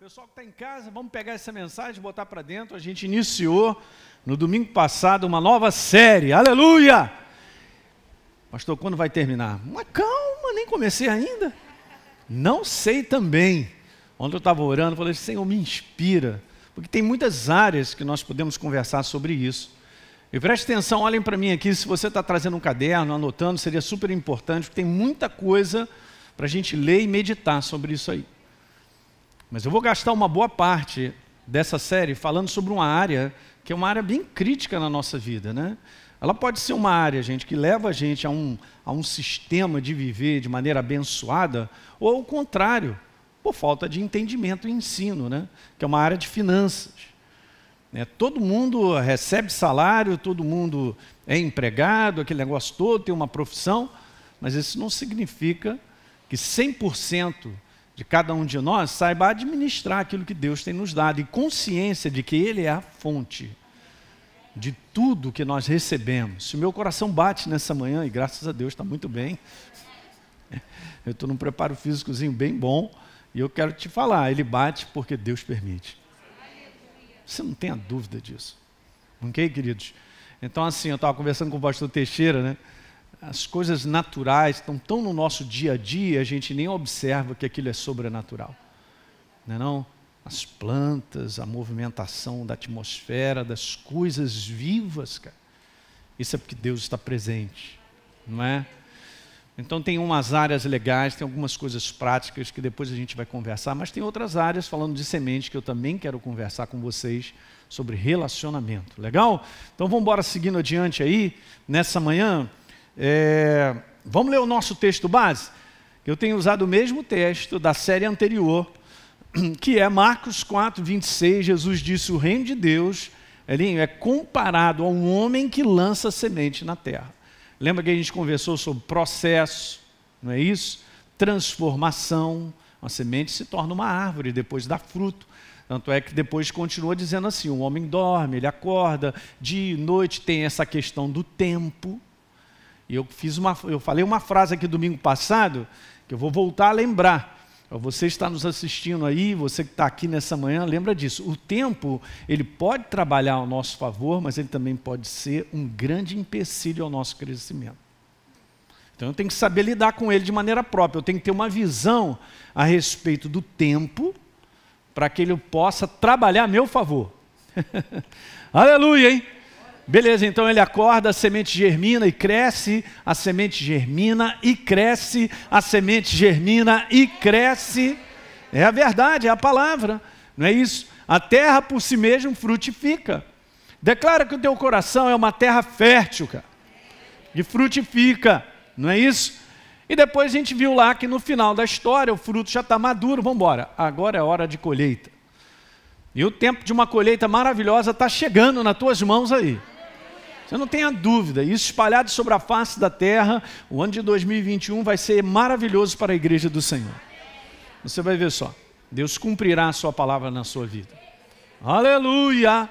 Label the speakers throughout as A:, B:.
A: Pessoal que está em casa, vamos pegar essa mensagem, e botar para dentro. A gente iniciou no domingo passado uma nova série. Aleluia! Pastor, quando vai terminar? Mas calma, nem comecei ainda. Não sei também. Ontem eu estava orando, falei, Senhor, me inspira. Porque tem muitas áreas que nós podemos conversar sobre isso. E preste atenção, olhem para mim aqui, se você está trazendo um caderno, anotando, seria super importante, porque tem muita coisa para a gente ler e meditar sobre isso aí. Mas eu vou gastar uma boa parte dessa série falando sobre uma área que é uma área bem crítica na nossa vida, né? Ela pode ser uma área, gente, que leva a gente a um, a um sistema de viver de maneira abençoada, ou ao contrário, por falta de entendimento e ensino, né? que é uma área de finanças. Né? Todo mundo recebe salário, todo mundo é empregado, aquele negócio todo, tem uma profissão, mas isso não significa que 100% de cada um de nós saiba administrar aquilo que Deus tem nos dado e consciência de que Ele é a fonte de tudo que nós recebemos. Se o meu coração bate nessa manhã, e graças a Deus está muito bem, eu estou num preparo físicozinho bem bom, e eu quero te falar, ele bate porque Deus permite. Você não tem a dúvida disso. Ok, queridos? Então, assim, eu estava conversando com o pastor Teixeira, né? as coisas naturais estão tão no nosso dia a dia, a gente nem observa que aquilo é sobrenatural. Não é não? As plantas, a movimentação da atmosfera, das coisas vivas, cara. Isso é porque Deus está presente, não é? Então tem umas áreas legais, tem algumas coisas práticas que depois a gente vai conversar, mas tem outras áreas falando de semente que eu também quero conversar com vocês sobre relacionamento. Legal? Então vamos embora seguindo adiante aí nessa manhã. É, vamos ler o nosso texto base? Eu tenho usado o mesmo texto da série anterior, que é Marcos 4, 26. Jesus disse: O reino de Deus Elinho, é comparado a um homem que lança semente na terra. Lembra que a gente conversou sobre processo, não é isso? Transformação. Uma semente se torna uma árvore, depois dá fruto. Tanto é que depois continua dizendo assim: o homem dorme, ele acorda, dia e noite tem essa questão do tempo. E eu fiz uma, eu falei uma frase aqui domingo passado que eu vou voltar a lembrar. Você está nos assistindo aí, você que está aqui nessa manhã, lembra disso. O tempo, ele pode trabalhar ao nosso favor, mas ele também pode ser um grande empecilho ao nosso crescimento. Então eu tenho que saber lidar com ele de maneira própria, eu tenho que ter uma visão a respeito do tempo, para que ele possa trabalhar a meu favor. Aleluia, hein? Beleza, então ele acorda, a semente germina e cresce, a semente germina e cresce, a semente germina e cresce. É a verdade, é a palavra, não é isso? A terra por si mesma frutifica. Declara que o teu coração é uma terra fértil, cara, e frutifica, não é isso? E depois a gente viu lá que no final da história o fruto já está maduro, vamos embora, agora é hora de colheita. E o tempo de uma colheita maravilhosa está chegando nas tuas mãos aí. Você não tenha dúvida, isso espalhado sobre a face da terra, o ano de 2021 vai ser maravilhoso para a igreja do Senhor. Você vai ver só, Deus cumprirá a sua palavra na sua vida. Aleluia!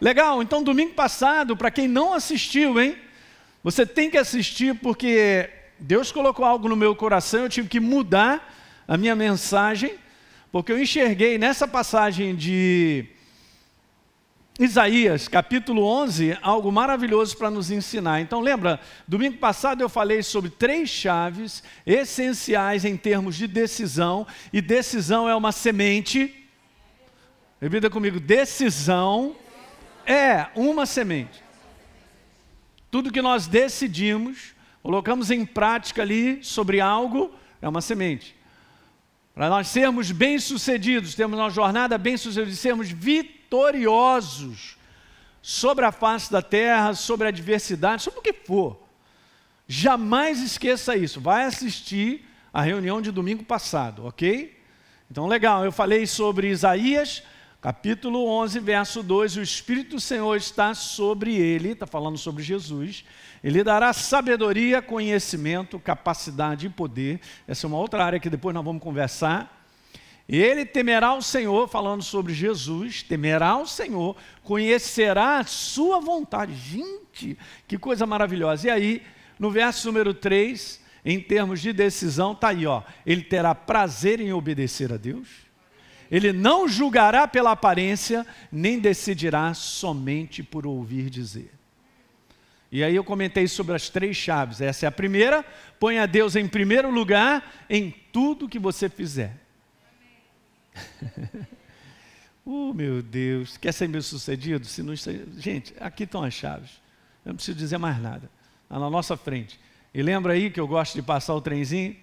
A: Legal, então domingo passado, para quem não assistiu, hein? Você tem que assistir porque Deus colocou algo no meu coração, eu tive que mudar a minha mensagem, porque eu enxerguei nessa passagem de Isaías capítulo 11, algo maravilhoso para nos ensinar. Então, lembra, domingo passado eu falei sobre três chaves essenciais em termos de decisão, e decisão é uma semente. Repita comigo: decisão é uma semente. Tudo que nós decidimos, colocamos em prática ali sobre algo, é uma semente. Para nós sermos bem-sucedidos, termos uma jornada bem-sucedida, sermos vitórios vitoriosos sobre a face da terra, sobre a adversidade, sobre o que for. Jamais esqueça isso. Vai assistir a reunião de domingo passado, ok? Então, legal, eu falei sobre Isaías, capítulo 11, verso 2: O Espírito do Senhor está sobre ele, está falando sobre Jesus. Ele dará sabedoria, conhecimento, capacidade e poder. Essa é uma outra área que depois nós vamos conversar. E ele temerá o Senhor, falando sobre Jesus, temerá o Senhor, conhecerá a sua vontade. Gente, que coisa maravilhosa. E aí, no verso número 3, em termos de decisão, está aí, ó. Ele terá prazer em obedecer a Deus. Ele não julgará pela aparência, nem decidirá somente por ouvir dizer. E aí eu comentei sobre as três chaves. Essa é a primeira: ponha Deus em primeiro lugar em tudo que você fizer oh, meu Deus. Quer ser bem sucedido? Se não... Gente, aqui estão as chaves. Eu não preciso dizer mais nada. Está na nossa frente. E lembra aí que eu gosto de passar o trenzinho?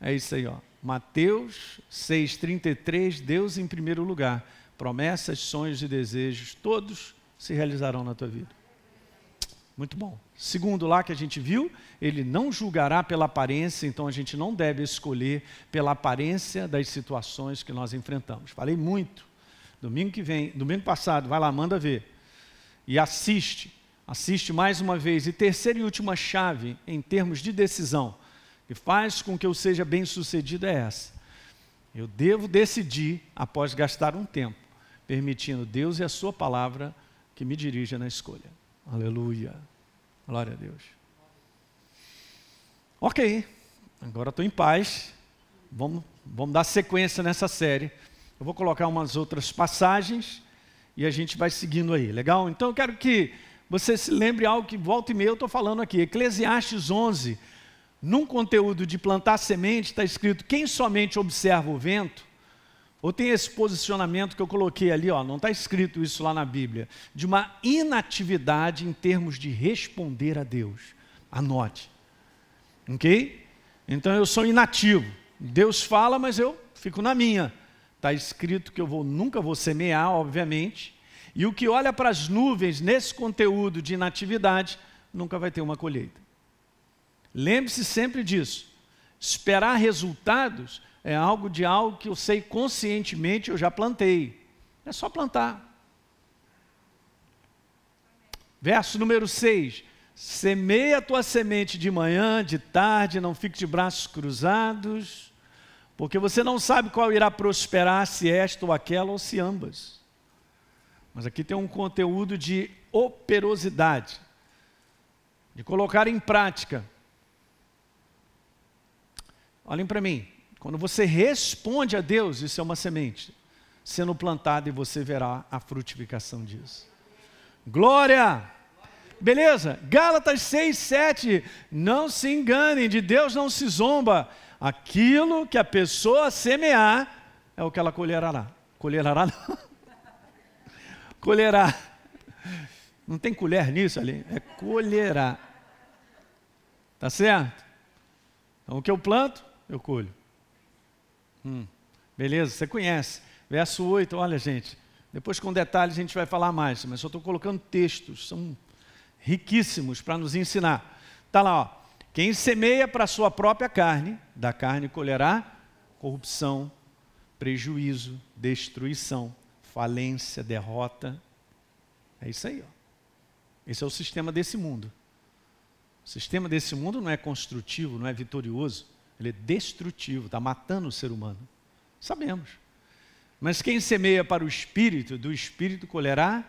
A: É isso aí, ó. Mateus 6,33, Deus em primeiro lugar. Promessas, sonhos e desejos, todos se realizarão na tua vida. Muito bom. Segundo lá que a gente viu, ele não julgará pela aparência, então a gente não deve escolher pela aparência das situações que nós enfrentamos. Falei muito. Domingo que vem, domingo passado, vai lá, manda ver. E assiste, assiste mais uma vez. E terceira e última chave em termos de decisão, que faz com que eu seja bem-sucedido é essa. Eu devo decidir após gastar um tempo, permitindo Deus e a sua palavra que me dirija na escolha. Aleluia. Glória a Deus. Ok, agora estou em paz. Vamos, vamos dar sequência nessa série. Eu vou colocar umas outras passagens e a gente vai seguindo aí, legal? Então eu quero que você se lembre algo que volta e meia eu estou falando aqui. Eclesiastes 11, num conteúdo de plantar semente, está escrito: quem somente observa o vento ou tem esse posicionamento que eu coloquei ali, ó, não está escrito isso lá na Bíblia, de uma inatividade em termos de responder a Deus. Anote. Ok? Então eu sou inativo. Deus fala, mas eu fico na minha. Está escrito que eu vou, nunca vou semear, obviamente. E o que olha para as nuvens nesse conteúdo de inatividade nunca vai ter uma colheita. Lembre-se sempre disso. Esperar resultados é algo de algo que eu sei conscientemente, eu já plantei. É só plantar. Verso número 6. Semeia a tua semente de manhã, de tarde, não fique de braços cruzados, porque você não sabe qual irá prosperar, se esta ou aquela ou se ambas. Mas aqui tem um conteúdo de operosidade, de colocar em prática. Olhem para mim, quando você responde a Deus, isso é uma semente sendo plantada e você verá a frutificação disso. Glória! Beleza? Gálatas 6, 7. Não se enganem, de Deus não se zomba. Aquilo que a pessoa semear é o que ela colherá. Colherá não. colherá. Não tem colher nisso ali? É colherá. Tá certo? Então o que eu planto, eu colho. Hum, beleza, você conhece. Verso 8, olha, gente. Depois, com detalhes, a gente vai falar mais, mas só estou colocando textos, são riquíssimos para nos ensinar. Está lá, ó. Quem semeia para sua própria carne, da carne colherá corrupção, prejuízo, destruição, falência, derrota. É isso aí, ó. Esse é o sistema desse mundo. O sistema desse mundo não é construtivo, não é vitorioso. Ele é destrutivo, está matando o ser humano. Sabemos. Mas quem semeia para o espírito, do espírito colherá.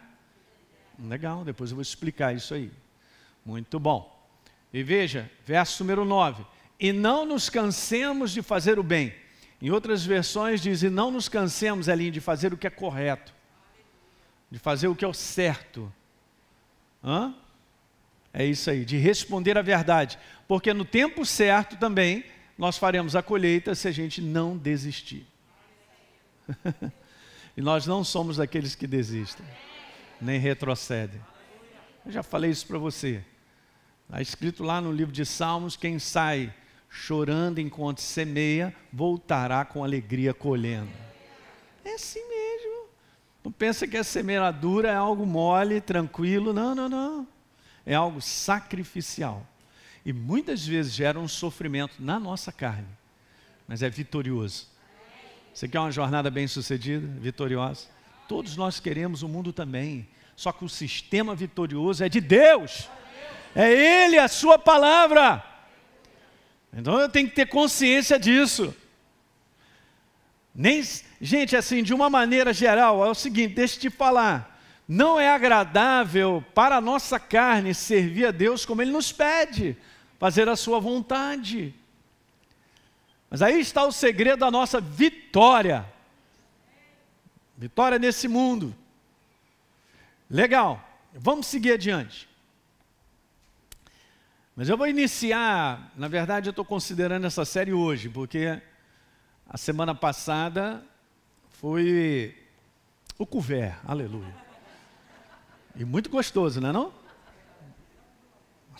A: Legal, depois eu vou explicar isso aí. Muito bom. E veja, verso número 9. E não nos cansemos de fazer o bem. Em outras versões diz, e não nos cansemos, Elinho, de fazer o que é correto. De fazer o que é o certo. Hã? É isso aí, de responder a verdade. Porque no tempo certo também nós faremos a colheita se a gente não desistir. e nós não somos daqueles que desistem, nem retrocedem. Eu já falei isso para você. Está escrito lá no livro de Salmos: quem sai chorando enquanto semeia, voltará com alegria colhendo. É assim mesmo. Não pensa que a semeadura é algo mole, tranquilo. Não, não, não. É algo sacrificial e muitas vezes gera um sofrimento na nossa carne, mas é vitorioso. Você quer uma jornada bem sucedida, vitoriosa? Todos nós queremos o mundo também, só que o sistema vitorioso é de Deus, é Ele, a Sua palavra. Então eu tenho que ter consciência disso. Nem, gente, assim, de uma maneira geral, é o seguinte: deixa eu te falar. Não é agradável para a nossa carne servir a Deus como Ele nos pede fazer a sua vontade. Mas aí está o segredo da nossa vitória. Vitória nesse mundo. Legal, vamos seguir adiante. Mas eu vou iniciar, na verdade eu estou considerando essa série hoje, porque a semana passada foi o couvert, aleluia. E muito gostoso, não é não?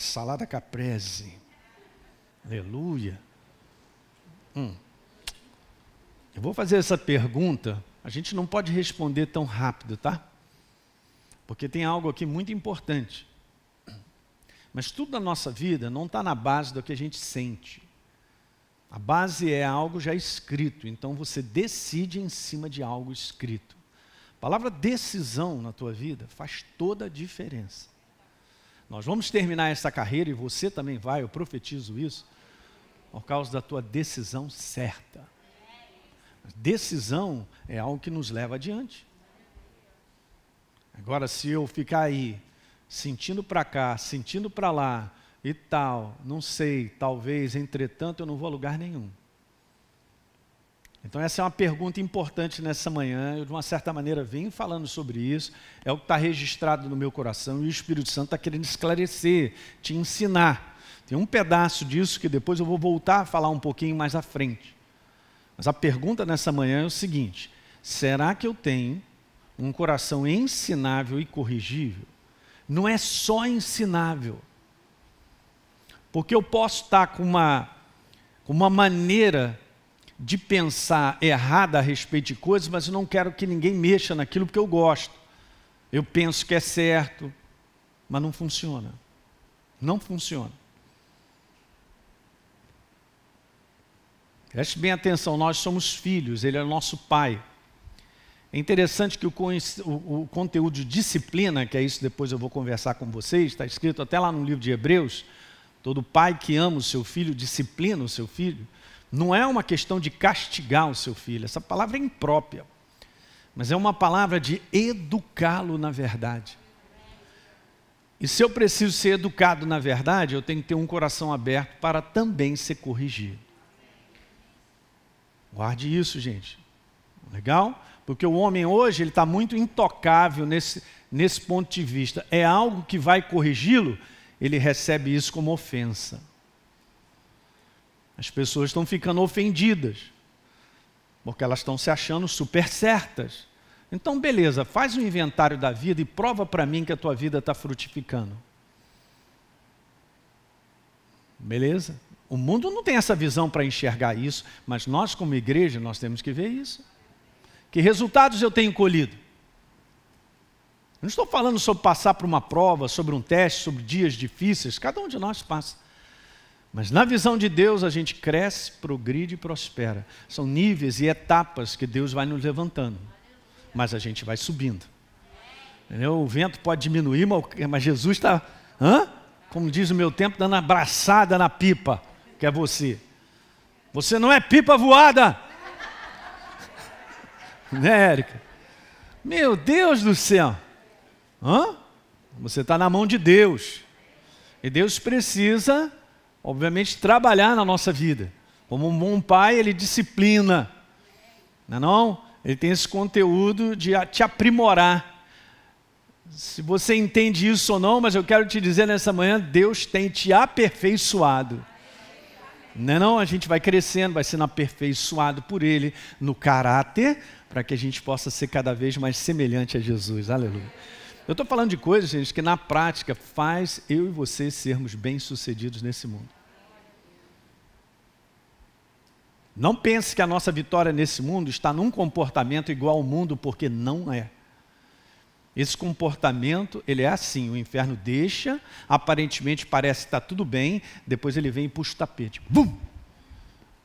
A: Salada caprese. Aleluia. Hum. Eu vou fazer essa pergunta. A gente não pode responder tão rápido, tá? Porque tem algo aqui muito importante. Mas tudo na nossa vida não está na base do que a gente sente. A base é algo já escrito, então você decide em cima de algo escrito. A palavra decisão na tua vida faz toda a diferença. Nós vamos terminar essa carreira e você também vai, eu profetizo isso, por causa da tua decisão certa. Decisão é algo que nos leva adiante. Agora, se eu ficar aí, sentindo para cá, sentindo para lá e tal, não sei, talvez, entretanto, eu não vou a lugar nenhum. Então, essa é uma pergunta importante nessa manhã. Eu, de uma certa maneira, venho falando sobre isso. É o que está registrado no meu coração e o Espírito Santo está querendo esclarecer, te ensinar. Tem um pedaço disso que depois eu vou voltar a falar um pouquinho mais à frente. Mas a pergunta nessa manhã é o seguinte: será que eu tenho um coração ensinável e corrigível? Não é só ensinável. Porque eu posso estar com uma, com uma maneira de pensar errado a respeito de coisas, mas eu não quero que ninguém mexa naquilo porque eu gosto. Eu penso que é certo, mas não funciona. Não funciona. Preste bem atenção, nós somos filhos, ele é o nosso pai. É interessante que o, o, o conteúdo de disciplina, que é isso depois eu vou conversar com vocês, está escrito até lá no livro de Hebreus, todo pai que ama o seu filho disciplina o seu filho. Não é uma questão de castigar o seu filho, essa palavra é imprópria, mas é uma palavra de educá-lo na verdade. E se eu preciso ser educado na verdade, eu tenho que ter um coração aberto para também ser corrigido. Guarde isso, gente. Legal? Porque o homem hoje ele está muito intocável nesse, nesse ponto de vista. É algo que vai corrigi-lo, ele recebe isso como ofensa. As pessoas estão ficando ofendidas, porque elas estão se achando super certas. Então, beleza, faz um inventário da vida e prova para mim que a tua vida está frutificando. Beleza? O mundo não tem essa visão para enxergar isso, mas nós, como igreja, nós temos que ver isso. Que resultados eu tenho colhido? Eu não estou falando sobre passar por uma prova, sobre um teste, sobre dias difíceis, cada um de nós passa. Mas na visão de Deus, a gente cresce, progride e prospera. São níveis e etapas que Deus vai nos levantando. Mas a gente vai subindo. Entendeu? O vento pode diminuir, mas Jesus está, como diz o meu tempo, dando abraçada na pipa, que é você. Você não é pipa voada. né, Érica? Meu Deus do céu. Hã? Você está na mão de Deus. E Deus precisa obviamente, trabalhar na nossa vida. Como um bom pai, ele disciplina, não é não? Ele tem esse conteúdo de te aprimorar. Se você entende isso ou não, mas eu quero te dizer nessa manhã, Deus tem te aperfeiçoado. Não é não? A gente vai crescendo, vai sendo aperfeiçoado por Ele no caráter, para que a gente possa ser cada vez mais semelhante a Jesus. Aleluia. Eu estou falando de coisas, gente, que na prática faz eu e você sermos bem-sucedidos nesse mundo. Não pense que a nossa vitória nesse mundo está num comportamento igual ao mundo, porque não é. Esse comportamento, ele é assim, o inferno deixa, aparentemente parece que está tudo bem, depois ele vem e puxa o tapete. Bum!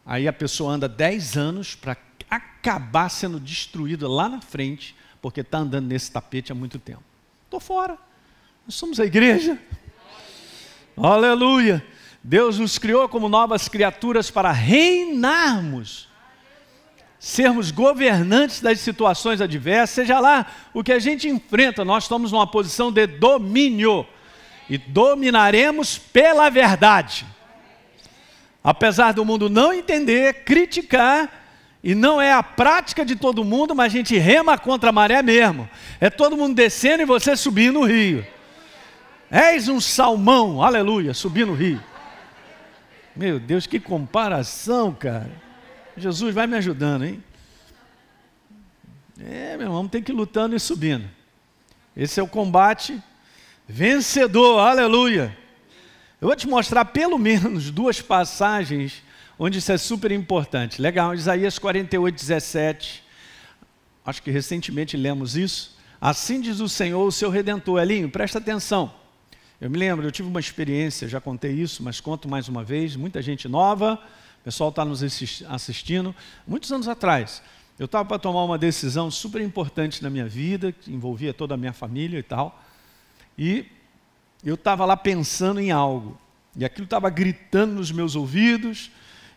A: Aí a pessoa anda 10 anos para acabar sendo destruída lá na frente, porque está andando nesse tapete há muito tempo. Estou fora. Nós somos a igreja. Aleluia. Deus nos criou como novas criaturas para reinarmos, sermos governantes das situações adversas, seja lá o que a gente enfrenta, nós estamos numa posição de domínio e dominaremos pela verdade. Apesar do mundo não entender, criticar, e não é a prática de todo mundo, mas a gente rema contra a maré mesmo. É todo mundo descendo e você subindo o rio. És um salmão, aleluia, subindo o rio. Meu Deus, que comparação, cara. Jesus vai me ajudando, hein? É, meu irmão, tem que ir lutando e subindo. Esse é o combate vencedor, aleluia. Eu vou te mostrar pelo menos duas passagens onde isso é super importante. Legal, Isaías 48, 17. Acho que recentemente lemos isso. Assim diz o Senhor, o seu redentor. Elinho, presta atenção. Eu me lembro, eu tive uma experiência, já contei isso, mas conto mais uma vez. Muita gente nova, o pessoal está nos assistindo. Muitos anos atrás, eu estava para tomar uma decisão super importante na minha vida, que envolvia toda a minha família e tal. E eu estava lá pensando em algo. E aquilo estava gritando nos meus ouvidos.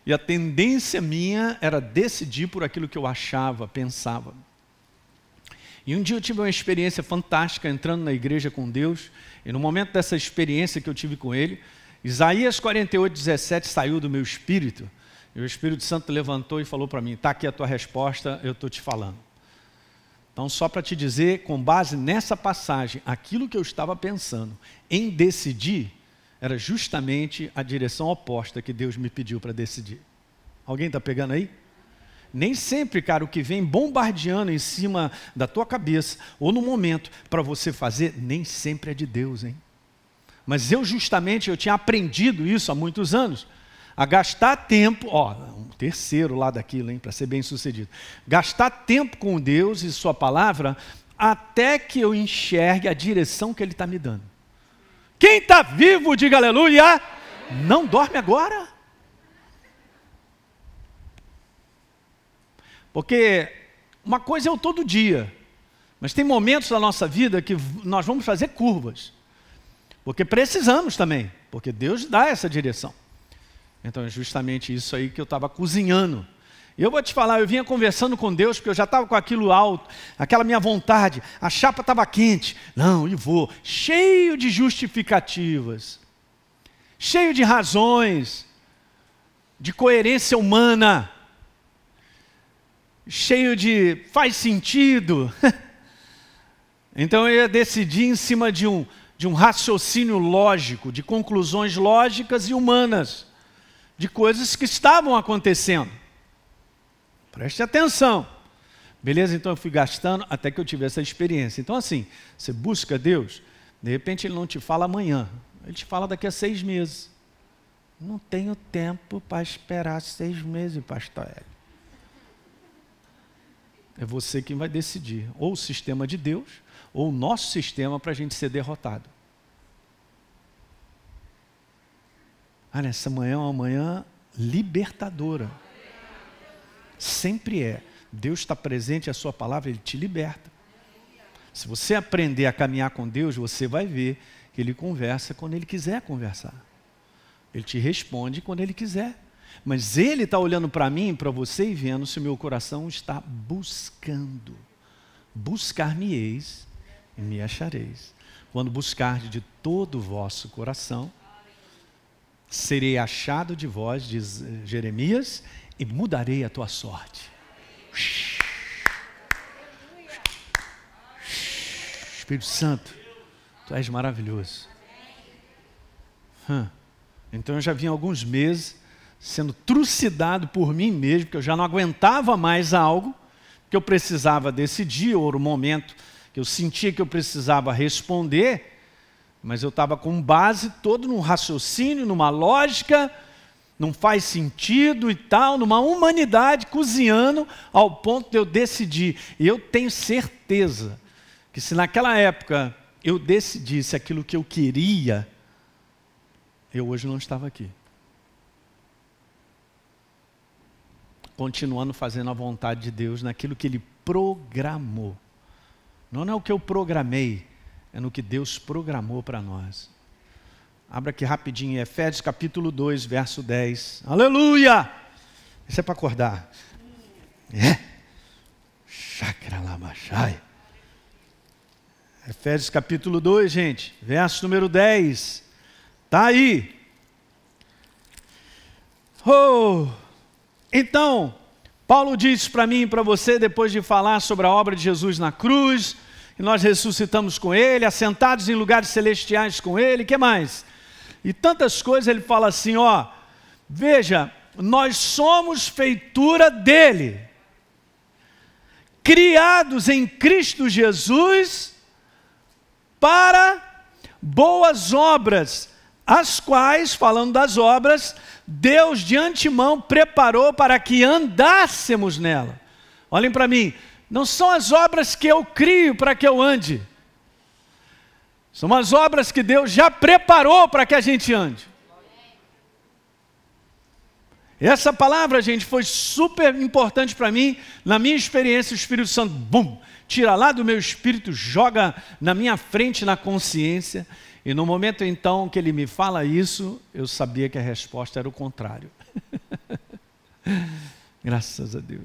A: E a tendência minha era decidir por aquilo que eu achava, pensava. E um dia eu tive uma experiência fantástica entrando na igreja com Deus, e no momento dessa experiência que eu tive com Ele, Isaías 48, 17 saiu do meu espírito, e o Espírito Santo levantou e falou para mim: está aqui a tua resposta, eu estou te falando. Então, só para te dizer, com base nessa passagem, aquilo que eu estava pensando em decidir era justamente a direção oposta que Deus me pediu para decidir. Alguém está pegando aí? Nem sempre, cara, o que vem bombardeando em cima da tua cabeça ou no momento para você fazer, nem sempre é de Deus, hein? Mas eu justamente eu tinha aprendido isso há muitos anos, a gastar tempo, ó, um terceiro lá daquilo, hein, para ser bem sucedido. Gastar tempo com Deus e Sua palavra até que eu enxergue a direção que Ele está me dando. Quem está vivo, diga aleluia, não dorme agora. Porque uma coisa é o todo dia, mas tem momentos da nossa vida que nós vamos fazer curvas. Porque precisamos também, porque Deus dá essa direção. Então é justamente isso aí que eu estava cozinhando. Eu vou te falar, eu vinha conversando com Deus, porque eu já estava com aquilo alto, aquela minha vontade, a chapa estava quente. Não, e vou. Cheio de justificativas, cheio de razões, de coerência humana cheio de faz sentido. então eu ia decidir em cima de um, de um raciocínio lógico, de conclusões lógicas e humanas, de coisas que estavam acontecendo. Preste atenção. Beleza? Então eu fui gastando até que eu tive essa experiência. Então, assim, você busca Deus, de repente Ele não te fala amanhã, Ele te fala daqui a seis meses. Não tenho tempo para esperar seis meses, pastor Hélio. É você quem vai decidir, ou o sistema de Deus, ou o nosso sistema para a gente ser derrotado. Olha, essa manhã é uma manhã libertadora. Sempre é. Deus está presente, a sua palavra, ele te liberta. Se você aprender a caminhar com Deus, você vai ver que ele conversa quando ele quiser conversar. Ele te responde quando ele quiser. Mas Ele está olhando para mim, para você e vendo se o meu coração está buscando. Buscar-me-eis e me achareis. Quando buscar de todo o vosso coração, serei achado de vós, diz eh, Jeremias, e mudarei a tua sorte. Espírito Santo, tu és maravilhoso. Hum. Então eu já vim alguns meses sendo trucidado por mim mesmo, que eu já não aguentava mais algo, que eu precisava decidir, ou o momento que eu sentia que eu precisava responder, mas eu estava com base todo num raciocínio, numa lógica, não faz sentido e tal, numa humanidade cozinhando ao ponto de eu decidir. E eu tenho certeza que se naquela época eu decidisse aquilo que eu queria, eu hoje não estava aqui. continuando fazendo a vontade de Deus naquilo que Ele programou. Não é o que eu programei, é no que Deus programou para nós. Abra aqui rapidinho, Efésios capítulo 2, verso 10. Aleluia! Isso é para acordar. É? Chakra Lamachai. Efésios capítulo 2, gente, verso número 10. Está aí. Oh! Então, Paulo diz para mim e para você, depois de falar sobre a obra de Jesus na cruz, e nós ressuscitamos com ele, assentados em lugares celestiais com ele, que mais? E tantas coisas ele fala assim, ó, veja, nós somos feitura dele. Criados em Cristo Jesus para boas obras, as quais, falando das obras, Deus de antemão preparou para que andássemos nela. Olhem para mim, não são as obras que eu crio para que eu ande, são as obras que Deus já preparou para que a gente ande. Essa palavra, gente, foi super importante para mim. Na minha experiência, o Espírito Santo, bum, tira lá do meu espírito, joga na minha frente, na consciência, e no momento então que ele me fala isso, eu sabia que a resposta era o contrário. Graças a Deus.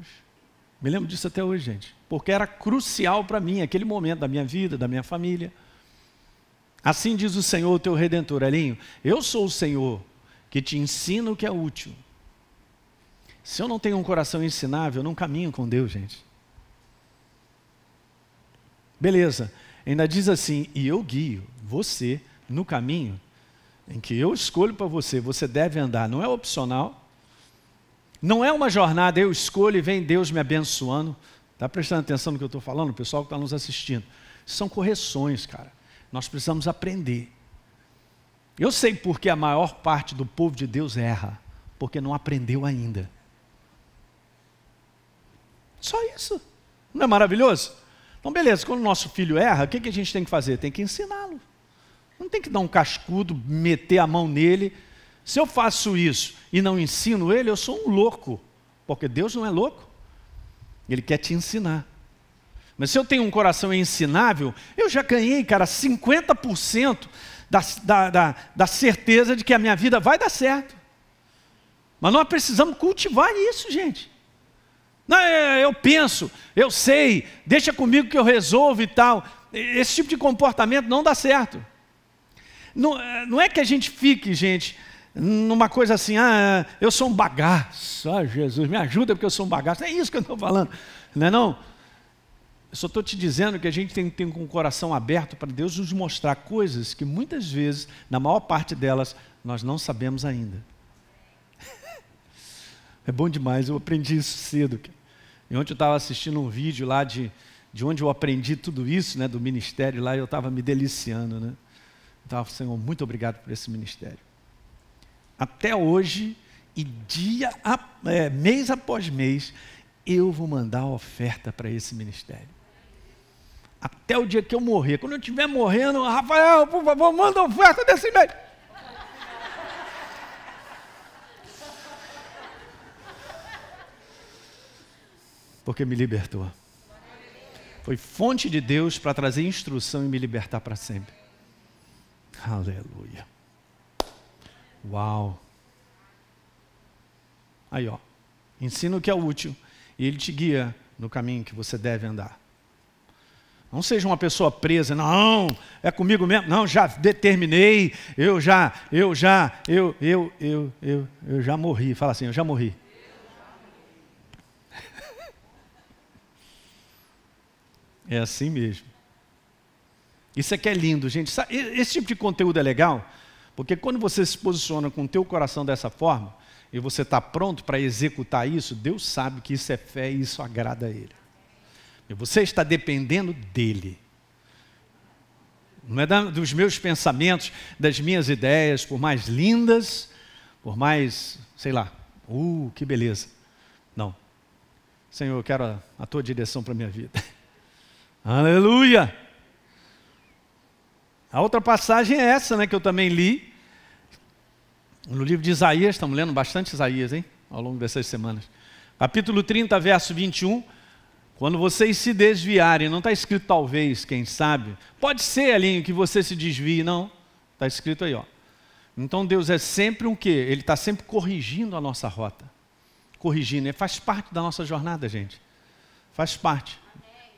A: Me lembro disso até hoje, gente, porque era crucial para mim aquele momento da minha vida, da minha família. Assim diz o Senhor, teu redentor, Elinho: Eu sou o Senhor que te ensino o que é útil. Se eu não tenho um coração ensinável, eu não caminho com Deus, gente. Beleza, ainda diz assim: E eu guio você no caminho em que eu escolho para você, você deve andar, não é opcional. Não é uma jornada, eu escolho e vem Deus me abençoando. Está prestando atenção no que eu estou falando, o pessoal que está nos assistindo? São correções, cara. Nós precisamos aprender. Eu sei porque a maior parte do povo de Deus erra, porque não aprendeu ainda. Só isso. Não é maravilhoso? Então, beleza, quando o nosso filho erra, o que, que a gente tem que fazer? Tem que ensiná-lo. Não tem que dar um cascudo, meter a mão nele. Se eu faço isso e não ensino ele, eu sou um louco, porque Deus não é louco. Ele quer te ensinar. Mas se eu tenho um coração ensinável, eu já ganhei, cara, 50% da, da, da, da certeza de que a minha vida vai dar certo. Mas nós precisamos cultivar isso, gente. Não, é, eu penso, eu sei, deixa comigo que eu resolvo e tal. Esse tipo de comportamento não dá certo. Não, eh, não é que a gente fique, gente, numa coisa assim, ah, eu sou um bagaço, ah, Jesus, me ajuda porque eu sou um bagaço. É isso que eu estou falando, não é não? Eu só estou te dizendo que a gente tem que ter um coração aberto para Deus nos mostrar coisas que muitas vezes, na maior parte delas, nós não sabemos ainda. é bom demais, eu aprendi isso cedo. E ontem eu estava assistindo um vídeo lá de, de onde eu aprendi tudo isso, né, do ministério lá, e eu estava me deliciando, né? Tá, Senhor, muito obrigado por esse ministério. Até hoje, e dia a, é, mês após mês, eu vou mandar oferta para esse ministério. Até o dia que eu morrer. Quando eu estiver morrendo, Rafael, por favor, manda oferta desse mês. Porque me libertou. Foi fonte de Deus para trazer instrução e me libertar para sempre. Aleluia. Uau. Aí, ó. Ensina o que é útil e ele te guia no caminho que você deve andar. Não seja uma pessoa presa, não, é comigo mesmo, não, já determinei, eu já, eu já, eu, eu, eu, eu, eu já morri. Fala assim, eu já morri. É assim mesmo. Isso aqui é, é lindo, gente. Esse tipo de conteúdo é legal, porque quando você se posiciona com o teu coração dessa forma, e você está pronto para executar isso, Deus sabe que isso é fé e isso agrada a Ele. E você está dependendo dEle. Não é dos meus pensamentos, das minhas ideias, por mais lindas, por mais, sei lá, uh, que beleza. Não. Senhor, eu quero a, a tua direção para a minha vida. Aleluia! A outra passagem é essa, né, que eu também li. No livro de Isaías, estamos lendo bastante Isaías, hein, ao longo dessas semanas. Capítulo 30, verso 21. Quando vocês se desviarem, não está escrito talvez, quem sabe. Pode ser, Alinho, que você se desvie, não. Está escrito aí, ó. Então Deus é sempre um quê? Ele está sempre corrigindo a nossa rota. Corrigindo, ele faz parte da nossa jornada, gente. Faz parte.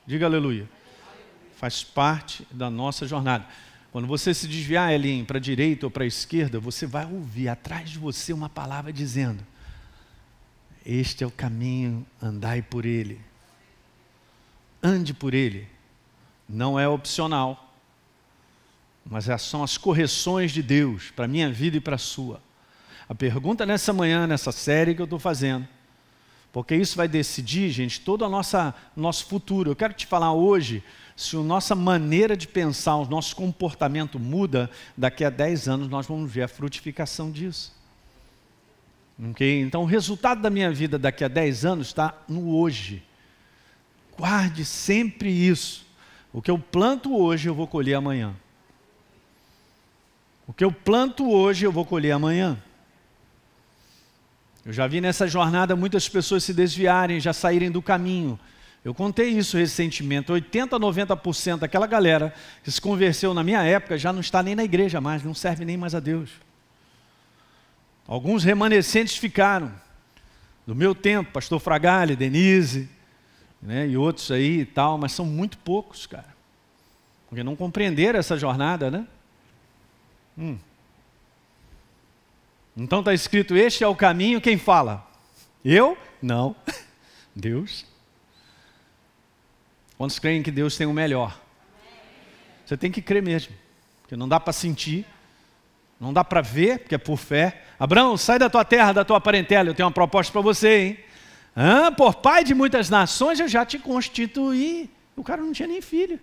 A: Diga aleluia. Faz parte da nossa jornada. Quando você se desviar, Elim, para a direita ou para a esquerda, você vai ouvir atrás de você uma palavra dizendo: Este é o caminho, andai por ele. Ande por ele. Não é opcional, mas é, são as correções de Deus para a minha vida e para a sua. A pergunta nessa manhã, nessa série que eu estou fazendo, porque isso vai decidir, gente, todo o nosso futuro. Eu quero te falar hoje se a nossa maneira de pensar, o nosso comportamento muda, daqui a 10 anos nós vamos ver a frutificação disso. Okay? Então, o resultado da minha vida daqui a 10 anos está no hoje. Guarde sempre isso. O que eu planto hoje, eu vou colher amanhã. O que eu planto hoje, eu vou colher amanhã. Eu já vi nessa jornada muitas pessoas se desviarem, já saírem do caminho. Eu contei isso recentemente, 80, 90% daquela galera que se converteu na minha época já não está nem na igreja mais, não serve nem mais a Deus. Alguns remanescentes ficaram. Do meu tempo, pastor Fragale, Denise, né, e outros aí e tal, mas são muito poucos, cara. Porque não compreenderam essa jornada, né? Hum. Então está escrito: Este é o caminho, quem fala? Eu? Não. Deus. Quantos creem que Deus tem o melhor? Você tem que crer mesmo, porque não dá para sentir, não dá para ver, porque é por fé. Abraão, sai da tua terra, da tua parentela, eu tenho uma proposta para você, hein? Ah, por pai de muitas nações eu já te constituí. O cara não tinha nem filho.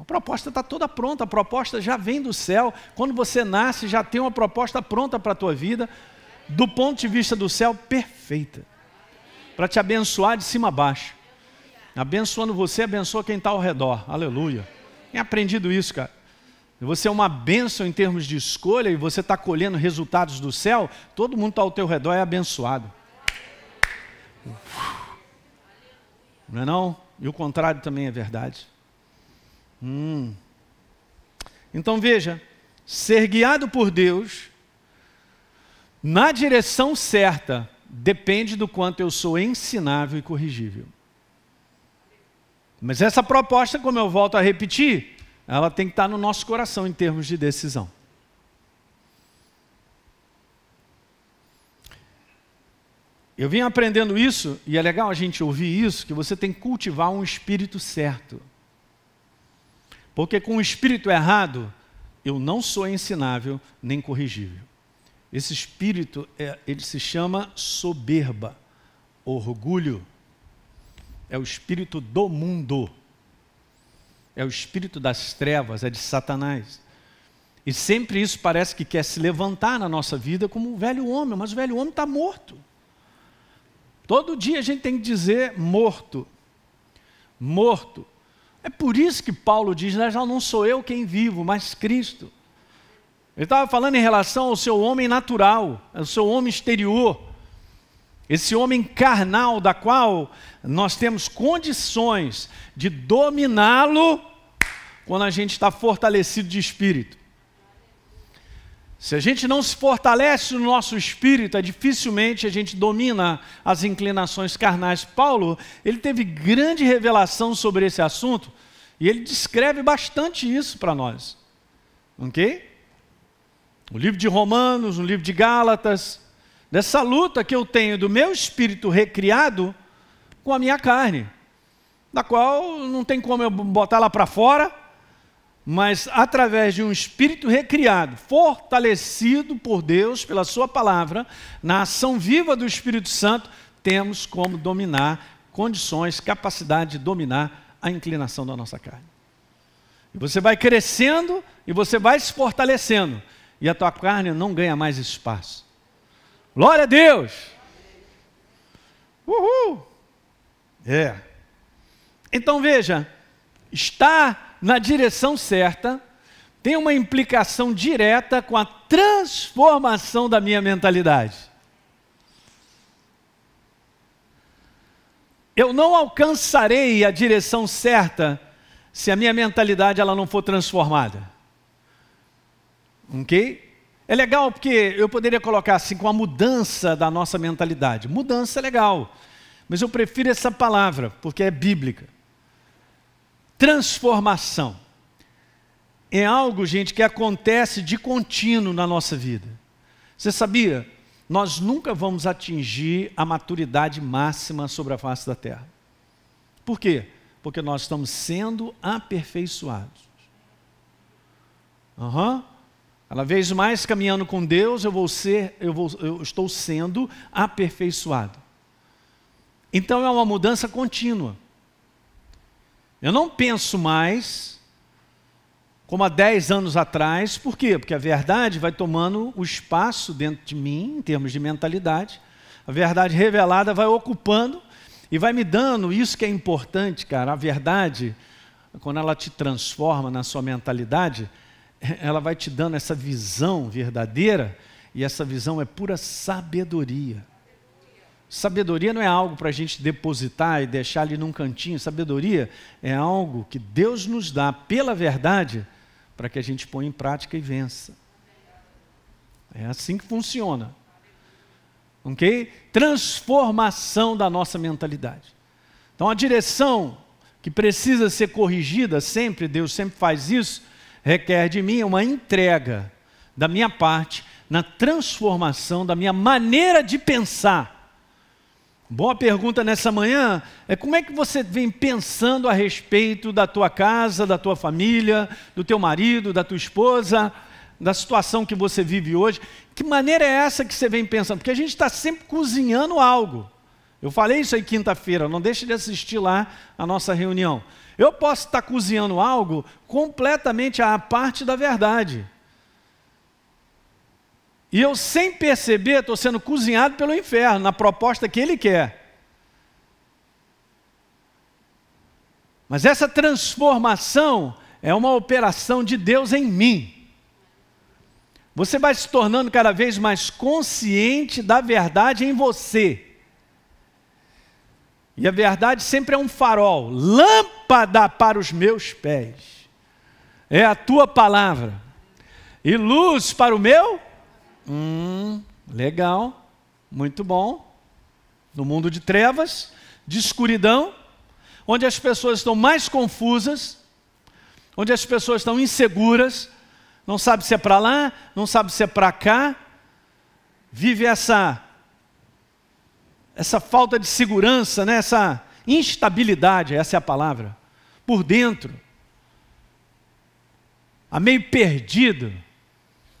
A: A proposta está toda pronta, a proposta já vem do céu. Quando você nasce, já tem uma proposta pronta para a tua vida, do ponto de vista do céu, perfeita. Para te abençoar de cima a baixo. Abençoando você, abençoa quem está ao redor. Aleluia. Tem aprendido isso, cara. Você é uma bênção em termos de escolha e você está colhendo resultados do céu, todo mundo está ao teu redor é abençoado. Não é não? E o contrário também é verdade. Hum. Então veja, ser guiado por Deus na direção certa depende do quanto eu sou ensinável e corrigível. Mas essa proposta, como eu volto a repetir, ela tem que estar no nosso coração em termos de decisão. Eu vim aprendendo isso, e é legal a gente ouvir isso, que você tem que cultivar um espírito certo. Porque com o espírito errado, eu não sou ensinável nem corrigível. Esse espírito, é, ele se chama soberba, orgulho é o espírito do mundo, é o espírito das trevas, é de Satanás. E sempre isso parece que quer se levantar na nossa vida como um velho homem, mas o velho homem está morto. Todo dia a gente tem que dizer morto, morto. É por isso que Paulo diz: né, já não sou eu quem vivo, mas Cristo. Ele estava falando em relação ao seu homem natural, ao seu homem exterior. Esse homem carnal, da qual nós temos condições de dominá-lo quando a gente está fortalecido de espírito. Se a gente não se fortalece no nosso espírito, é dificilmente a gente domina as inclinações carnais. Paulo, ele teve grande revelação sobre esse assunto e ele descreve bastante isso para nós. OK? O livro de Romanos, o livro de Gálatas, dessa luta que eu tenho do meu espírito recriado com a minha carne, da qual não tem como eu botar lá para fora, mas através de um espírito recriado, fortalecido por Deus, pela Sua palavra, na ação viva do Espírito Santo, temos como dominar condições, capacidade de dominar a inclinação da nossa carne. E você vai crescendo e você vai se fortalecendo, e a tua carne não ganha mais espaço. Glória a Deus! Uhul! É. Então veja, está na direção certa, tem uma implicação direta com a transformação da minha mentalidade. Eu não alcançarei a direção certa se a minha mentalidade ela não for transformada. OK? É legal porque eu poderia colocar assim, com a mudança da nossa mentalidade. Mudança é legal, mas eu prefiro essa palavra, porque é bíblica. Transformação. É algo, gente, que acontece de contínuo na nossa vida. Você sabia? Nós nunca vamos atingir a maturidade máxima sobre a face da terra. Por quê? Porque nós estamos sendo aperfeiçoados. Aham. Uhum Cada vez mais caminhando com Deus, eu vou ser, eu, vou, eu estou sendo aperfeiçoado. Então é uma mudança contínua. Eu não penso mais como há 10 anos atrás, por quê? Porque a verdade vai tomando o espaço dentro de mim, em termos de mentalidade, a verdade revelada vai ocupando e vai me dando, isso que é importante, cara, a verdade, quando ela te transforma na sua mentalidade, ela vai te dando essa visão verdadeira, e essa visão é pura sabedoria. Sabedoria não é algo para a gente depositar e deixar ali num cantinho. Sabedoria é algo que Deus nos dá pela verdade para que a gente ponha em prática e vença. É assim que funciona. Ok? Transformação da nossa mentalidade. Então, a direção que precisa ser corrigida sempre, Deus sempre faz isso requer de mim uma entrega da minha parte na transformação da minha maneira de pensar. Boa pergunta nessa manhã é como é que você vem pensando a respeito da tua casa, da tua família, do teu marido, da tua esposa, da situação que você vive hoje? Que maneira é essa que você vem pensando? Porque a gente está sempre cozinhando algo. Eu falei isso aí quinta-feira, não deixe de assistir lá a nossa reunião. Eu posso estar cozinhando algo completamente à parte da verdade. E eu, sem perceber, estou sendo cozinhado pelo inferno, na proposta que ele quer. Mas essa transformação é uma operação de Deus em mim. Você vai se tornando cada vez mais consciente da verdade em você. E a verdade sempre é um farol, lâmpada para os meus pés. É a tua palavra. E luz para o meu? Hum, legal. Muito bom. No mundo de trevas, de escuridão, onde as pessoas estão mais confusas, onde as pessoas estão inseguras, não sabe se é para lá, não sabe se é para cá, vive essa essa falta de segurança, né? essa instabilidade, essa é a palavra, por dentro, a meio perdido.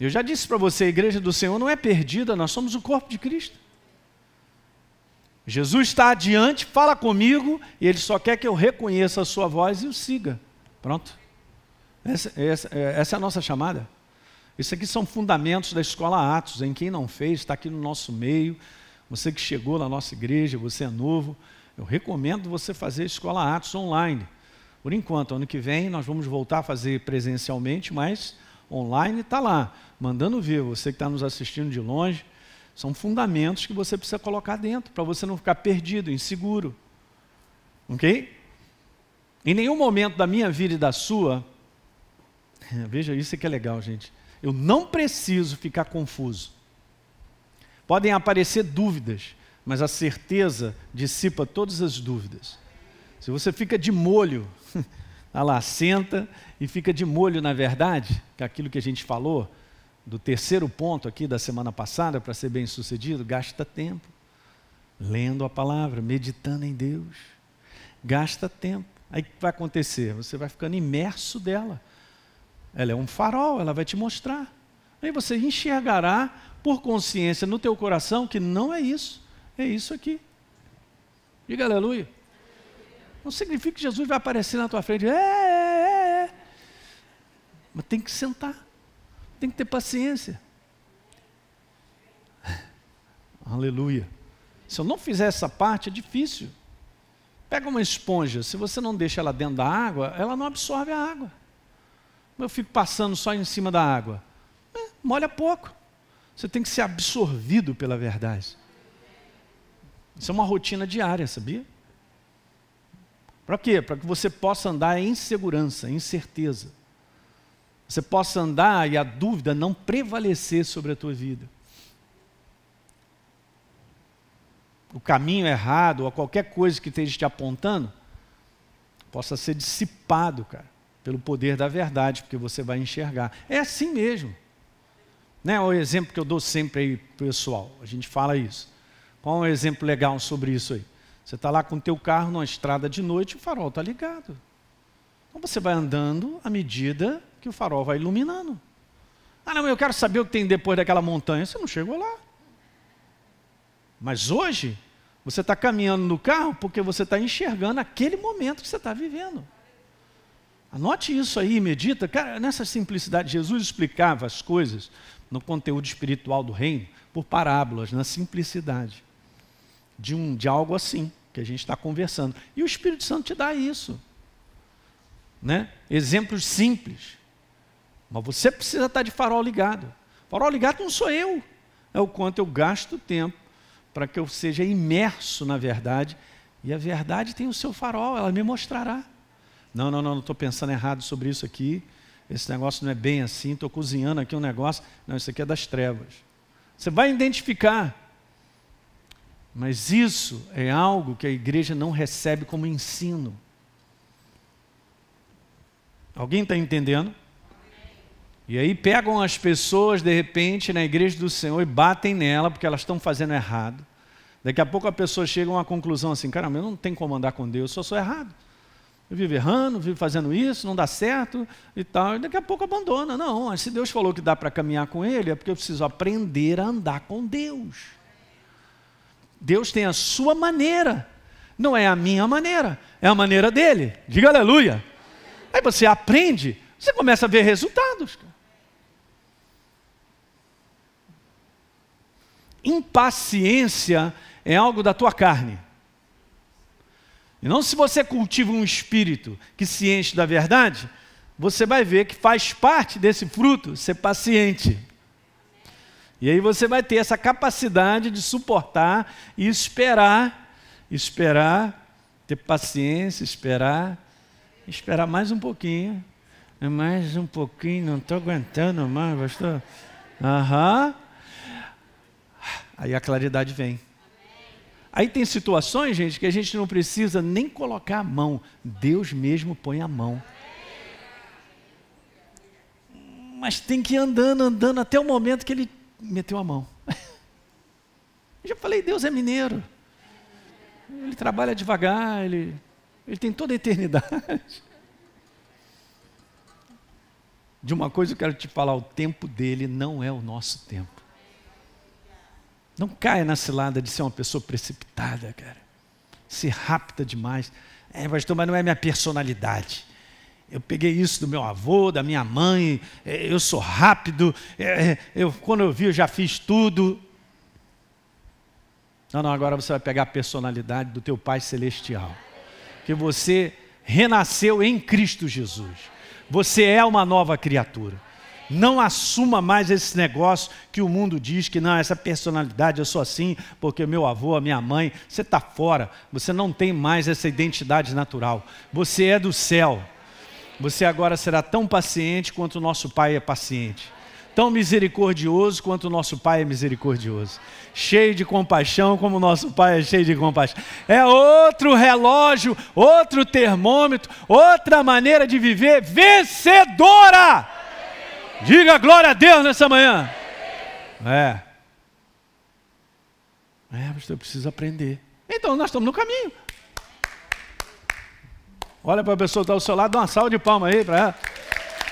A: Eu já disse para você, a igreja do Senhor não é perdida, nós somos o corpo de Cristo. Jesus está adiante, fala comigo, e ele só quer que eu reconheça a sua voz e o siga. Pronto. Essa, essa, é, essa é a nossa chamada. Isso aqui são fundamentos da escola Atos, em quem não fez, está aqui no nosso meio. Você que chegou na nossa igreja, você é novo, eu recomendo você fazer Escola Atos online. Por enquanto, ano que vem nós vamos voltar a fazer presencialmente, mas online está lá, mandando ver. Você que está nos assistindo de longe, são fundamentos que você precisa colocar dentro para você não ficar perdido, inseguro. Ok? Em nenhum momento da minha vida e da sua, veja isso que é legal, gente. Eu não preciso ficar confuso. Podem aparecer dúvidas, mas a certeza dissipa todas as dúvidas. Se você fica de molho, lá, senta e fica de molho na verdade, que é aquilo que a gente falou do terceiro ponto aqui da semana passada, para ser bem sucedido, gasta tempo lendo a palavra, meditando em Deus. Gasta tempo. Aí o que vai acontecer? Você vai ficando imerso dela. Ela é um farol, ela vai te mostrar. Aí você enxergará por consciência no teu coração que não é isso, é isso aqui. Diga aleluia. Não significa que Jesus vai aparecer na tua frente, é, é, é. é. Mas tem que sentar, tem que ter paciência. Aleluia. Se eu não fizer essa parte, é difícil. Pega uma esponja, se você não deixa ela dentro da água, ela não absorve a água. Eu fico passando só em cima da água. É, molha pouco. Você tem que ser absorvido pela verdade. Isso é uma rotina diária, sabia? Para quê? Para que você possa andar em segurança, em certeza. Você possa andar e a dúvida não prevalecer sobre a tua vida. O caminho errado ou qualquer coisa que esteja te apontando possa ser dissipado, cara, pelo poder da verdade, porque você vai enxergar. É assim mesmo. Né? O é exemplo que eu dou sempre aí pessoal, a gente fala isso. Qual é um exemplo legal sobre isso aí? Você está lá com o teu carro numa estrada de noite e o farol está ligado. Então você vai andando à medida que o farol vai iluminando. Ah, não, eu quero saber o que tem depois daquela montanha. Você não chegou lá. Mas hoje, você está caminhando no carro porque você está enxergando aquele momento que você está vivendo. Anote isso aí, medita. Cara, nessa simplicidade, Jesus explicava as coisas no conteúdo espiritual do reino por parábolas, na simplicidade de um de algo assim que a gente está conversando. E o Espírito Santo te dá isso, né? Exemplos simples. Mas você precisa estar de farol ligado. Farol ligado não sou eu. É o quanto eu gasto tempo para que eu seja imerso na verdade. E a verdade tem o seu farol, ela me mostrará. Não, não, não, não estou pensando errado sobre isso aqui esse negócio não é bem assim, estou cozinhando aqui um negócio. Não, isso aqui é das trevas. Você vai identificar. Mas isso é algo que a igreja não recebe como ensino. Alguém está entendendo? E aí pegam as pessoas de repente na igreja do Senhor e batem nela porque elas estão fazendo errado. Daqui a pouco a pessoa chega a uma conclusão assim: caramba, eu não tenho como andar com Deus, eu só sou errado. Eu vivo errando, vivo fazendo isso, não dá certo e tal, e daqui a pouco abandona. Não, se Deus falou que dá para caminhar com Ele, é porque eu preciso aprender a andar com Deus. Deus tem a sua maneira, não é a minha maneira, é a maneira dele. Diga aleluia. Aí você aprende, você começa a ver resultados. Impaciência é algo da tua carne. E não se você cultiva um espírito que se enche da verdade, você vai ver que faz parte desse fruto ser paciente. E aí você vai ter essa capacidade de suportar e esperar, esperar, ter paciência, esperar, esperar mais um pouquinho, é mais um pouquinho, não estou aguentando mais, pastor. Aham. Aí a claridade vem. Aí tem situações, gente, que a gente não precisa nem colocar a mão, Deus mesmo põe a mão. Mas tem que ir andando, andando até o momento que ele meteu a mão. Eu já falei, Deus é mineiro. Ele trabalha devagar, ele, ele tem toda a eternidade. De uma coisa eu quero te falar: o tempo dele não é o nosso tempo. Não caia na cilada de ser uma pessoa precipitada, cara. Se rápida demais. É, pastor, mas não é minha personalidade. Eu peguei isso do meu avô, da minha mãe. É, eu sou rápido. É, é, eu, quando eu vi, eu já fiz tudo. Não, não, agora você vai pegar a personalidade do teu Pai Celestial. Que você renasceu em Cristo Jesus. Você é uma nova criatura. Não assuma mais esse negócio que o mundo diz que não, essa personalidade eu sou assim, porque meu avô, a minha mãe, você está fora, você não tem mais essa identidade natural. Você é do céu. Você agora será tão paciente quanto o nosso Pai é paciente, tão misericordioso quanto o nosso Pai é misericordioso, cheio de compaixão como o nosso Pai é cheio de compaixão. É outro relógio, outro termômetro, outra maneira de viver vencedora. Diga glória a Deus nessa manhã. É. É, pastor, eu preciso aprender. Então, nós estamos no caminho. Olha para a pessoa que está ao seu lado, dá uma salva de palmas aí para ela.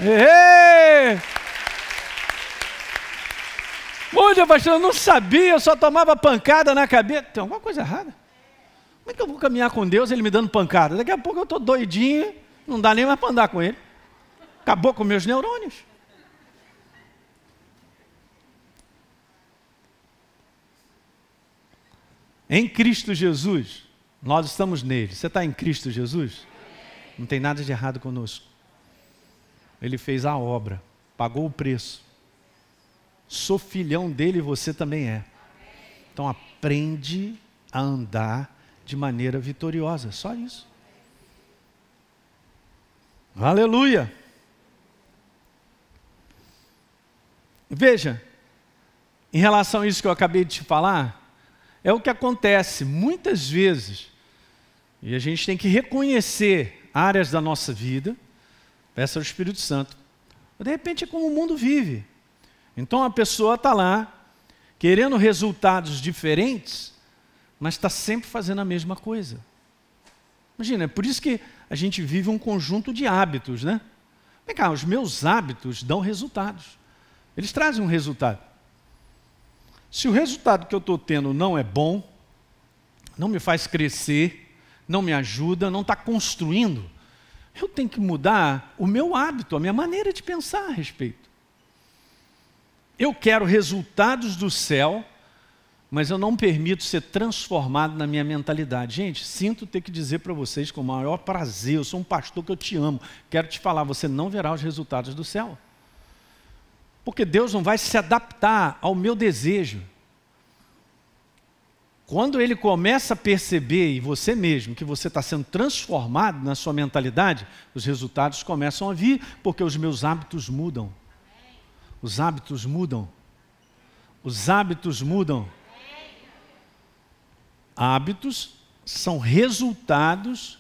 A: Ei! Onde, pastor? Eu não sabia, eu só tomava pancada na cabeça. Tem alguma coisa errada? Como é que eu vou caminhar com Deus ele me dando pancada? Daqui a pouco eu estou doidinho, não dá nem mais para andar com ele. Acabou com meus neurônios. Em Cristo Jesus, nós estamos nele. Você está em Cristo Jesus? Não tem nada de errado conosco. Ele fez a obra, pagou o preço. Sou filhão dele e você também é. Então aprende a andar de maneira vitoriosa, só isso. Aleluia! Veja, em relação a isso que eu acabei de te falar, é o que acontece muitas vezes. E a gente tem que reconhecer áreas da nossa vida, peça ao Espírito Santo. De repente é como o mundo vive. Então a pessoa está lá, querendo resultados diferentes, mas está sempre fazendo a mesma coisa. Imagina, é por isso que a gente vive um conjunto de hábitos, né? Vem cá, os meus hábitos dão resultados. Eles trazem um resultado. Se o resultado que eu estou tendo não é bom, não me faz crescer, não me ajuda, não está construindo, eu tenho que mudar o meu hábito, a minha maneira de pensar a respeito. Eu quero resultados do céu, mas eu não permito ser transformado na minha mentalidade. Gente, sinto ter que dizer para vocês com o maior prazer, eu sou um pastor que eu te amo, quero te falar, você não verá os resultados do céu. Porque Deus não vai se adaptar ao meu desejo. Quando ele começa a perceber, e você mesmo, que você está sendo transformado na sua mentalidade, os resultados começam a vir, porque os meus hábitos mudam. Os hábitos mudam. Os hábitos mudam. Hábitos são resultados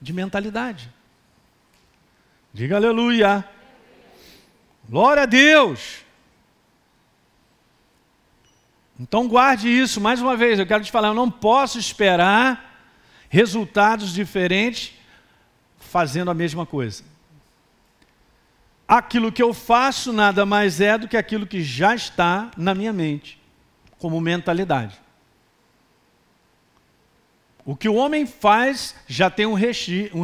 A: de mentalidade. Diga aleluia. Glória a Deus! Então guarde isso, mais uma vez, eu quero te falar, eu não posso esperar resultados diferentes fazendo a mesma coisa. Aquilo que eu faço nada mais é do que aquilo que já está na minha mente, como mentalidade. O que o homem faz já tem um,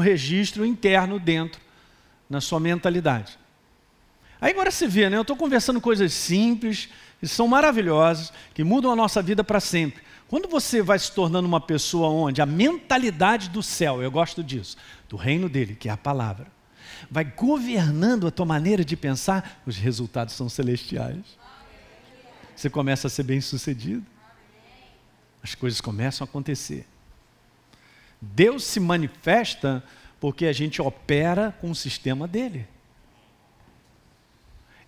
A: registro interno dentro, na sua mentalidade. Aí agora você vê, né? Eu estou conversando coisas simples, que são maravilhosas, que mudam a nossa vida para sempre. Quando você vai se tornando uma pessoa onde a mentalidade do céu, eu gosto disso, do reino dele, que é a palavra, vai governando a tua maneira de pensar, os resultados são celestiais. Você começa a ser bem sucedido. As coisas começam a acontecer. Deus se manifesta porque a gente opera com o sistema dele.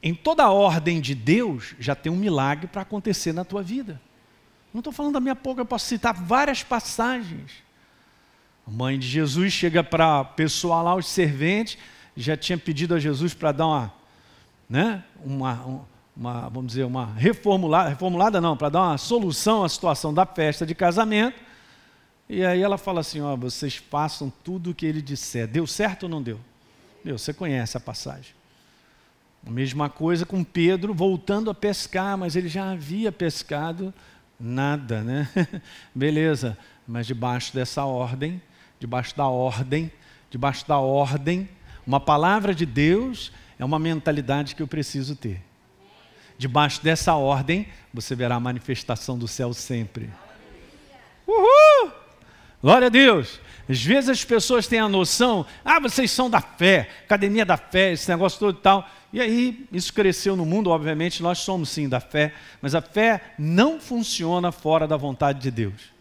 A: Em toda a ordem de Deus já tem um milagre para acontecer na tua vida. Não estou falando da minha pouca, eu posso citar várias passagens. A mãe de Jesus chega para pessoal lá, os serventes, já tinha pedido a Jesus para dar uma, né, uma, uma, vamos dizer, uma reformulada, reformulada não, para dar uma solução à situação da festa de casamento. E aí ela fala assim: ó, vocês façam tudo o que ele disser. Deu certo ou não deu? Deu, você conhece a passagem. Mesma coisa com Pedro voltando a pescar, mas ele já havia pescado nada, né? Beleza, mas debaixo dessa ordem, debaixo da ordem, debaixo da ordem, uma palavra de Deus é uma mentalidade que eu preciso ter. Debaixo dessa ordem, você verá a manifestação do céu sempre. Uhul! Glória a Deus! Às vezes as pessoas têm a noção, ah, vocês são da fé, academia da fé, esse negócio todo e tal. E aí, isso cresceu no mundo, obviamente, nós somos sim da fé, mas a fé não funciona fora da vontade de Deus.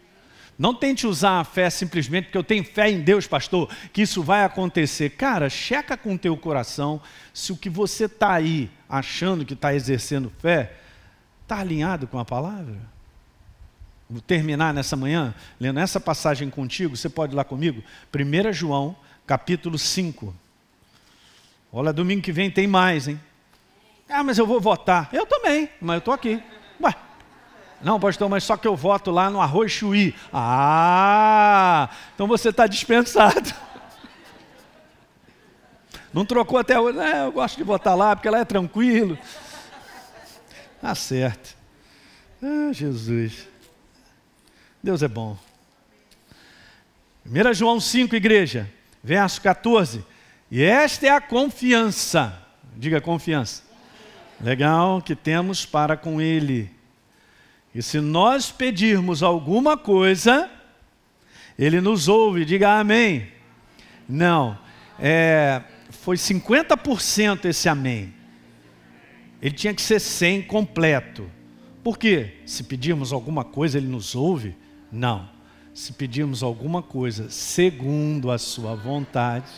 A: Não tente usar a fé simplesmente porque eu tenho fé em Deus, pastor, que isso vai acontecer. Cara, checa com o teu coração se o que você está aí achando que está exercendo fé está alinhado com a palavra. Vou terminar nessa manhã lendo essa passagem contigo, você pode ir lá comigo? 1 João, capítulo 5. Olha, domingo que vem tem mais, hein? Ah, mas eu vou votar. Eu também, mas eu estou aqui. Ué. Não, pastor, mas só que eu voto lá no arroz chuí. Ah, então você está dispensado. Não trocou até hoje. É, eu gosto de votar lá porque lá é tranquilo. Tá ah, certo. Ah, Jesus. Deus é bom. 1 João 5, igreja, verso 14. E esta é a confiança, diga confiança, legal, que temos para com Ele. E se nós pedirmos alguma coisa, Ele nos ouve, diga amém. Não, é, foi 50% esse amém. Ele tinha que ser 100 completo. Por quê? Se pedirmos alguma coisa, Ele nos ouve? Não. Se pedirmos alguma coisa segundo a Sua vontade,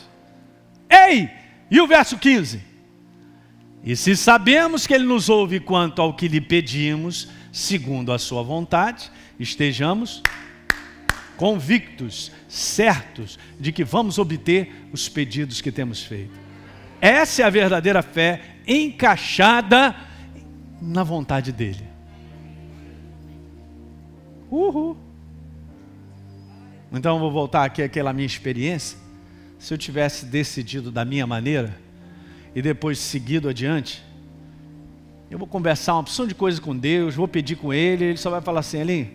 A: Ei! E o verso 15? E se sabemos que Ele nos ouve quanto ao que lhe pedimos, segundo a Sua vontade, estejamos convictos, certos de que vamos obter os pedidos que temos feito. Essa é a verdadeira fé encaixada na vontade dEle. Uhul! Então eu vou voltar aqui àquela minha experiência se eu tivesse decidido da minha maneira e depois seguido adiante, eu vou conversar uma opção de coisa com Deus, vou pedir com Ele, Ele só vai falar assim: Elim,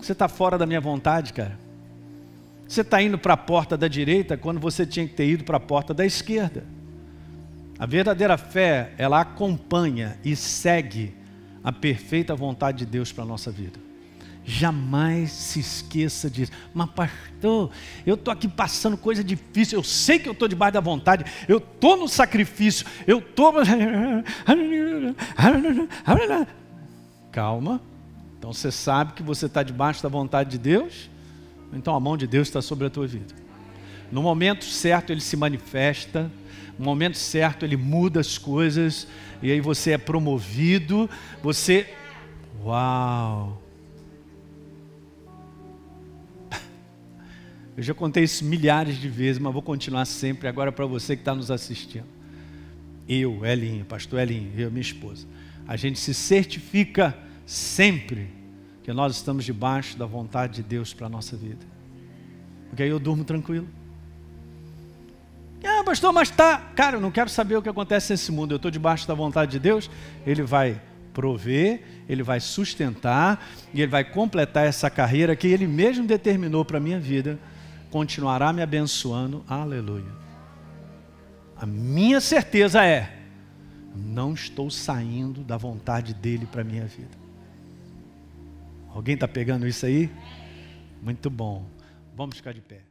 A: você está fora da minha vontade, cara. Você está indo para a porta da direita quando você tinha que ter ido para a porta da esquerda. A verdadeira fé, ela acompanha e segue a perfeita vontade de Deus para a nossa vida. Jamais se esqueça disso. Mas, pastor, eu estou aqui passando coisa difícil. Eu sei que eu estou debaixo da vontade. Eu estou no sacrifício. Eu estou. Tô... Calma. Então você sabe que você está debaixo da vontade de Deus. Então a mão de Deus está sobre a tua vida. No momento certo ele se manifesta. No momento certo ele muda as coisas. E aí você é promovido. Você. Uau! Eu já contei isso milhares de vezes, mas vou continuar sempre agora para você que está nos assistindo. Eu, Elinho, pastor Elinho, eu minha esposa. A gente se certifica sempre que nós estamos debaixo da vontade de Deus para a nossa vida. Porque aí eu durmo tranquilo. Ah, pastor, mas tá. Cara, eu não quero saber o que acontece nesse mundo. Eu estou debaixo da vontade de Deus. Ele vai prover, ele vai sustentar e ele vai completar essa carreira que ele mesmo determinou para a minha vida continuará me abençoando. Aleluia. A minha certeza é: não estou saindo da vontade dele para a minha vida. Alguém está pegando isso aí? Muito bom. Vamos ficar de pé.